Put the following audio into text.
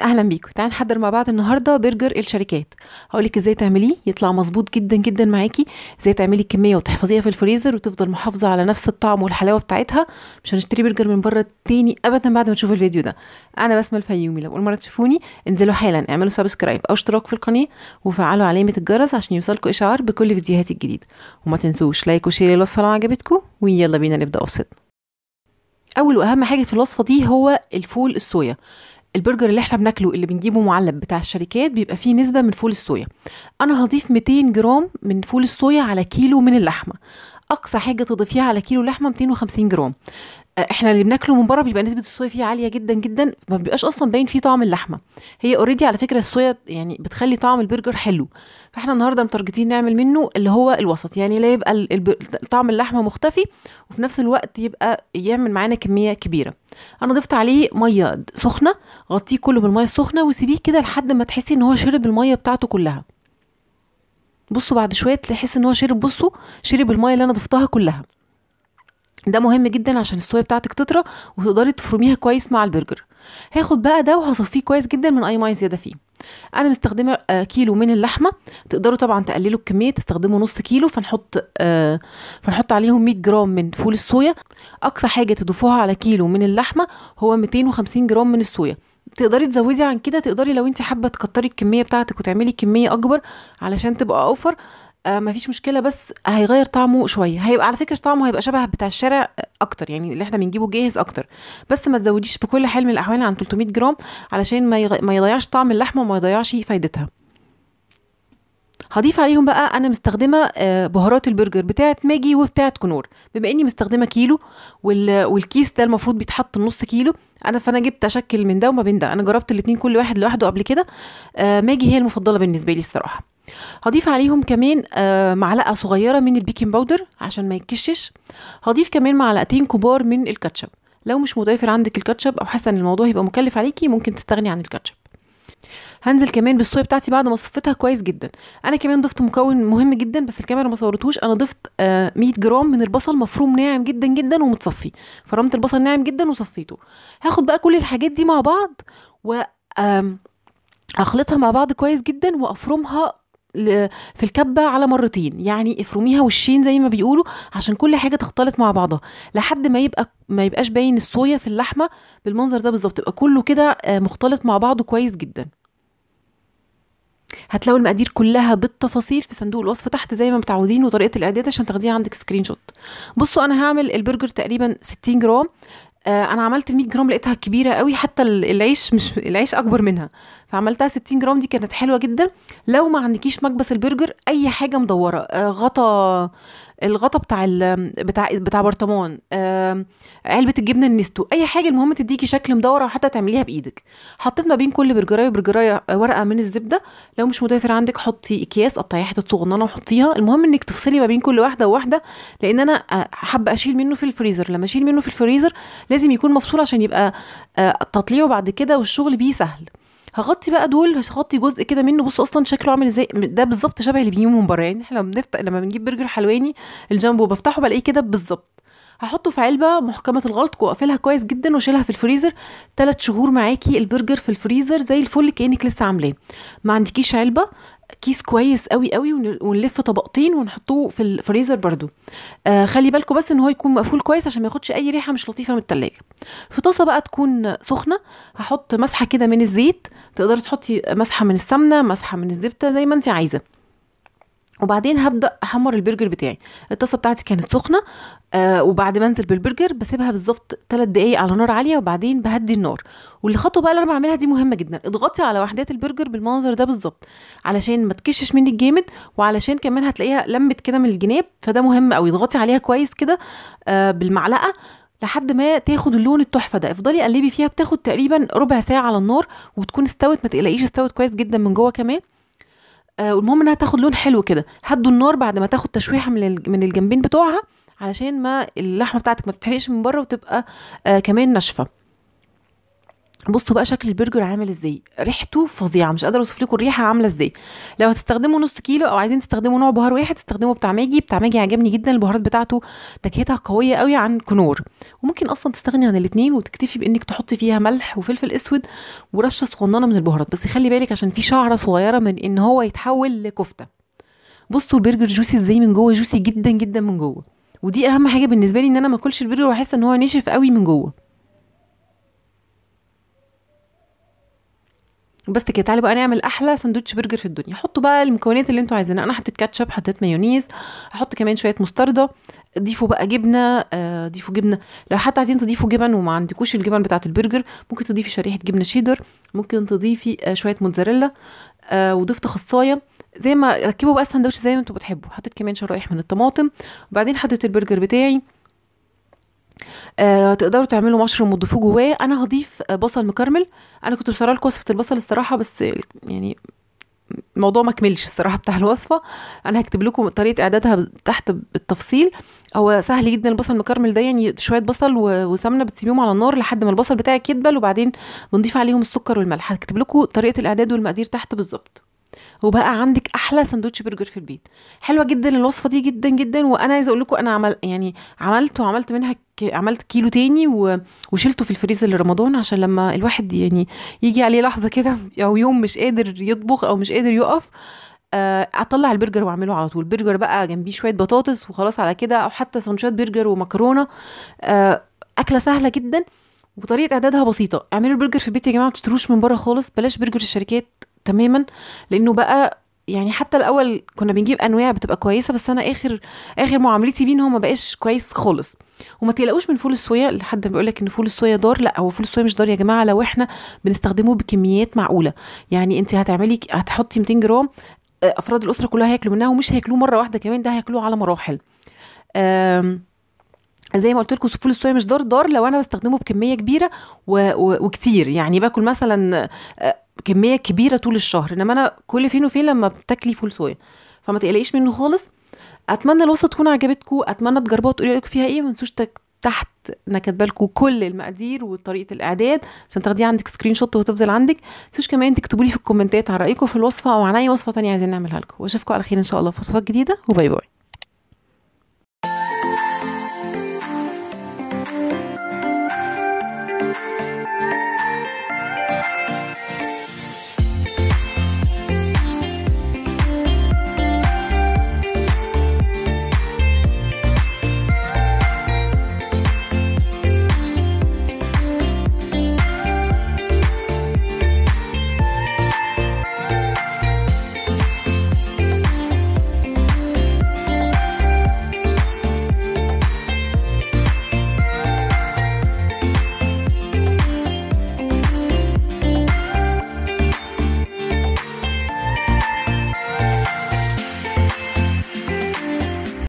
اهلا بيكم تعالوا نحضر مع بعض النهارده برجر الشركات هقولك ازاي تعمليه يطلع مظبوط جدا جدا معاكي ازاي تعملي الكميه وتحفظيها في الفريزر وتفضل محافظه على نفس الطعم والحلاوه بتاعتها مش هنشتري برجر من بره تاني ابدا بعد ما تشوفوا الفيديو ده انا بسمه الفيومي لو اول مره تشوفوني انزلوا حالا اعملوا سبسكرايب او اشتراك في القناه وفعلوا علامه الجرس عشان يوصلكوا اشعار بكل فيديوهاتي الجديده وما تنسوش لايك وشير لو الصلاه عجبتكم ويلا بينا نبدا وصفتنا اول واهم حاجه في الوصفه دي هو الفول الصويا البرجر اللي احنا بناكله اللي بنجيبه معلب بتاع الشركات بيبقى فيه نسبه من فول الصويا انا هضيف 200 جرام من فول الصويا على كيلو من اللحمه اقصى حاجه تضيفيها على كيلو لحمه 250 جرام آه، احنا اللي بناكله من بره بيبقى نسبه الصويا فيه عاليه جدا جدا ما بيبقاش اصلا باين فيه طعم اللحمه هي اوريدي على فكره الصويا يعني بتخلي طعم البرجر حلو فاحنا النهارده متارجتين نعمل منه اللي هو الوسط يعني لا يبقى طعم اللحمه مختفي وفي نفس الوقت يبقى يعمل معانا كميه كبيره انا ضفت عليه ميه سخنه غطيه كله بالميه السخنه وسيبيه كده لحد ما تحسي ان هو شرب الميه بتاعته كلها بصوا بعد شويه تحس ان هو شرب بصوا شرب الميه اللي انا ضفتها كلها ده مهم جدا عشان الصويا بتاعتك تطرى وتقدري تفرميها كويس مع البرجر هاخد بقى ده وهصفيه كويس جدا من اي ميه زياده فيه انا مستخدمه آه، كيلو من اللحمه تقدروا طبعا تقللوا الكميه تستخدموا نص كيلو فنحط آه، فنحط عليهم 100 جرام من فول الصويا اقصى حاجه تضيفوها على كيلو من اللحمه هو 250 جرام من الصويا تقدري تزودي عن كده تقدري لو انت حابه تكتري الكميه بتاعتك وتعملي كميه اكبر علشان تبقى اوفر آه مفيش مشكله بس هيغير طعمه شويه هيبقى على فكره طعمه هيبقى شبه بتاع الشارع اكتر يعني اللي احنا بنجيبه جاهز اكتر بس ما تزوديش بكل حال من الاحوال عن 300 جرام علشان ما, يغ... ما يضيعش طعم اللحمه وما يضيعش فايدتها هضيف عليهم بقى انا مستخدمه آه، بهارات البرجر بتاعه ماجي وبتاعه كنور بما اني مستخدمه كيلو والكيس ده المفروض بيتحط نص كيلو انا فانا جبت اشكل من ده وما بين ده انا جربت الاتنين كل واحد لوحده قبل كده آه، ماجي هي المفضله بالنسبه لي الصراحه هضيف عليهم كمان آه، معلقه صغيره من البيكنج باودر عشان ما يتكشش هضيف كمان معلقتين كبار من الكاتشب لو مش متوفر عندك الكاتشب او حاسه ان الموضوع هيبقى مكلف عليكي ممكن تستغني عن الكاتشب هنزل كمان بالصويا بتاعتي بعد ما صفيتها كويس جدا انا كمان ضفت مكون مهم جدا بس الكاميرا ما صورتهوش انا ضفت 100 آه، جرام من البصل مفروم ناعم جدا جدا ومتصفي فرمت البصل ناعم جدا وصفيته هاخد بقى كل الحاجات دي مع بعض و اخلطها مع بعض كويس جدا وافرمها في الكبة على مرتين يعني افرميها وشين زي ما بيقولوا عشان كل حاجة تختلط مع بعضها لحد ما يبقى ما يبقاش باين الصويا في اللحمة بالمنظر ده بالظبط يبقى كله كده آه، مختلط مع بعضه كويس جدا هتلاقوا المقادير كلها بالتفاصيل في صندوق الوصف تحت زي ما متعودين وطريقه الاعداد عشان تاخديها عندك سكرين شوت بصوا انا هعمل البرجر تقريبا 60 جرام آه، انا عملت ال 100 جرام لقيتها كبيره قوي حتى العيش مش العيش اكبر منها فعملتها 60 جرام دي كانت حلوه جدا لو ما عندكيش مكبس البرجر اي حاجه مدوره آه، غطا الغطا بتاع ال... بتاع بتاع برطمان آه علبه الجبنه النستو اي حاجه المهم تديكي شكل مدورة وحتى حتى تعمليها بايدك حطيت ما بين كل برجرايه وبرجرايه ورقه من الزبده لو مش متوفر عندك حطي اكياس قطعي حته صغننه وحطيها المهم انك تفصلي ما بين كل واحده وواحده لان انا آه، حابه اشيل منه في الفريزر لما اشيل منه في الفريزر لازم يكون مفصول عشان يبقى آه، تطليعه بعد كده والشغل بيه سهل هغطي بقى دول هغطي جزء كده منه بصوا اصلا شكله عامل ازاي ده بالظبط شبه اللي بنجيبه من بره يعني احنا لما بنفتح لما بنجيب برجر حلواني الجامبو بفتحه بلاقيه كده بالظبط هحطه في علبه محكمه الغلط واقفلها كويس جدا واشيلها في الفريزر ثلاث شهور معاكي البرجر في الفريزر زي الفل كانك لسه عاملاه ما عندكيش علبه كيس كويس قوي قوي ونلف طبقتين ونحطوه في الفريزر برضو آه خلي بالكم بس ان هو يكون مقفول كويس عشان ما ياخدش اي ريحه مش لطيفه من التلاجة في طاسه بقى تكون سخنه هحط مسحه كده من الزيت تقدري تحطي مسحه من السمنه مسحه من الزبده زي ما انت عايزه وبعدين هبدا احمر البرجر بتاعي الطاسه بتاعتي كانت سخنه آه وبعد ما انزل بالبرجر بسيبها بالظبط 3 دقايق على نار عاليه وبعدين بهدي النار والخطوه بقى اللي انا بعملها دي مهمه جدا اضغطي على وحدات البرجر بالمنظر ده بالظبط علشان ما تكشش منك جامد وعلشان كمان هتلاقيها لمت كده من الجناب فده مهم قوي اضغطي عليها كويس كده آه بالمعلقه لحد ما تاخد اللون التحفه ده افضلي قلبي فيها بتاخد تقريبا ربع ساعه على النار وتكون استوت ما تقلقيش استوت كويس جدا من جوه كمان آه، والمهم انها تاخد لون حلو كده هدوا النار بعد ما تاخد تشويحه من من الجنبين بتوعها علشان ما اللحمه بتاعتك ما تتحرقش من بره وتبقى آه، كمان ناشفه بصوا بقى شكل البرجر عامل ازاي ريحته فظيعه مش قادره اوصف لكم الريحه عامله ازاي لو هتستخدموا نص كيلو او عايزين تستخدموا نوع بهار واحد استخدموا بتاع ماجي بتاع ماجي عجبني جدا البهارات بتاعته نكهتها قويه قوي عن كنور وممكن اصلا تستغني عن الاثنين وتكتفي بانك تحطي فيها ملح وفلفل اسود ورشه صغننه من البهارات بس خلي بالك عشان في شعره صغيره من ان هو يتحول لكفته بصوا البرجر جوسي ازاي من جوه جوسي جدا جدا من جوه ودي اهم حاجه بالنسبه لي ان انا ما اكلش البرجر واحس ان هو نشف قوي من جوه بس كده تعالي بقى نعمل احلى سندوتش برجر في الدنيا حطوا بقى المكونات اللي انتوا عايزينها انا حطيت كاتشب حطيت مايونيز هحط كمان شويه مستردة ضيفوا بقى جبنه آه، ضيفوا جبنه لو حتى عايزين تضيفوا جبن وما عندكوش الجبن بتاعه البرجر ممكن تضيفي شريحه جبنه شيدر ممكن تضيفي آه، شويه موتزاريلا آه، وضفت خصايه زي ما ركبوا بقى السندوتش زي ما انتوا بتحبوا حطيت كمان شرائح من الطماطم وبعدين حطيت البرجر بتاعي آه تقدروا تعملوا مشروم وتضيفوه جواه انا هضيف آه، بصل مكرمل انا كنت مصوره لكم وصفه البصل الصراحه بس يعني الموضوع ما كملش الصراحه بتاع الوصفه انا هكتب لكم طريقه اعدادها تحت بالتفصيل هو سهل جدا البصل المكرمل ده يعني شويه بصل وسمنه بتسيبيهم على النار لحد ما البصل بتاعك يدبل وبعدين بنضيف عليهم السكر والملح هكتب لكم طريقه الاعداد والمقادير تحت بالظبط وبقى عندك احلى سندوتش برجر في البيت حلوه جدا الوصفه دي جدا جدا وانا عايزه اقول لكم انا عمل يعني عملت وعملت منها ك... عملت كيلو تاني و... وشلته في الفريزر لرمضان عشان لما الواحد يعني يجي عليه لحظه كده او يوم مش قادر يطبخ او مش قادر يقف آه، اطلع البرجر واعمله على طول برجر بقى جنبيه شويه بطاطس وخلاص على كده او حتى سندوتشات برجر ومكرونه آه، اكله سهله جدا وطريقه اعدادها بسيطه اعملوا البرجر في البيت يا جماعه ما تشتروش من بره خالص بلاش برجر الشركات تماما لانه بقى يعني حتى الاول كنا بنجيب انواع بتبقى كويسه بس انا اخر اخر معاملتي هو ما بقاش كويس خالص وما تقلقوش من فول الصويا اللي حد بيقول لك ان فول الصويا دار لا هو فول الصويا مش دار يا جماعه لو احنا بنستخدمه بكميات معقوله يعني انت هتعملي هتحطي 200 جرام آه، افراد الاسره كلها هياكلوا منها ومش هياكلوه مره واحده كمان ده هياكلوه على مراحل زي ما قلت لكم فول الصويا مش دار دار لو انا بستخدمه بكميه كبيره و... و... وكتير يعني باكل مثلا آه، كميه كبيره طول الشهر انما انا كل فين وفين لما بتاكلي فول صويا فما تقلقيش منه خالص اتمنى الوصفه تكون عجبتكم اتمنى تجربوها تقولي لكم فيها ايه ما تنسوش تحت انا كاتبه لكم كل المقادير وطريقه الاعداد عشان تاخديها عندك سكرين شوت وتفضل عندك ما تنسوش كمان تكتبوا لي في الكومنتات عن رايكم في الوصفه او عن اي وصفه تانية عايزين نعملها لكم واشوفكم على خير ان شاء الله في وصفات جديده وباي باي